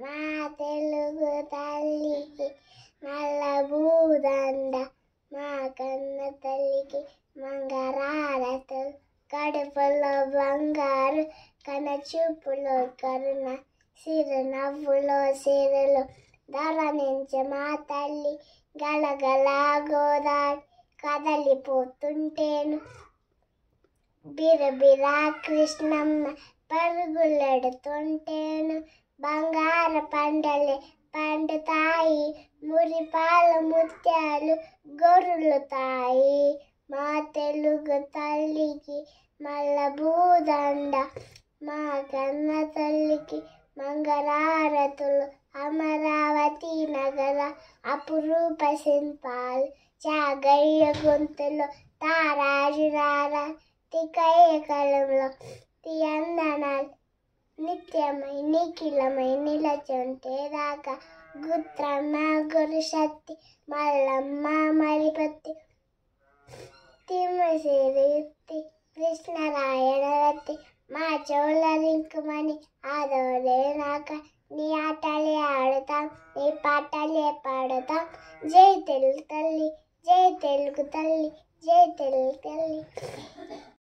మా తెలుగు తల్లికి భూదండ మా కన్న తల్లికి మంగరారతు కడుపులో బంగారు కన చూపులో కరుణ సిరునవ్వులో సిరులు ధరణించే మా తల్లి గలగల గోదాడి కదలిపోతుంటేను బిరబిరా కృష్ణమ్మ పరుగులెడుతుంటేను బంగార పండలే పండుతాయి మురిపాల ముత్యాలు గొర్రులుతాయి మా తెలుగు తల్లికి మల్లభూదండ మా కన్న తల్లికి మంగళారతులు అమరావతి నగర అపురూప శిల్పాలు చాగయ్య గొంతులు తారాజురారా తికయ్య కలంలో తియందనాల్ నిత్యమై నీకిలమై నిలచుంటేదాకా గుత్రమ్మ గురు శక్తి మల్లమ్మ మలిపత్తి తిమ్మసిరుత్తి కృష్ణరాయణ రత్తి మా చోళ రింకుమని ఆదోలే నాక నీ ఆటలే ఆడతాం నీ పాటలే పాడతాం జై తెలుగు తల్లి జై తెలుగు తల్లి జై తెలుగు తల్లి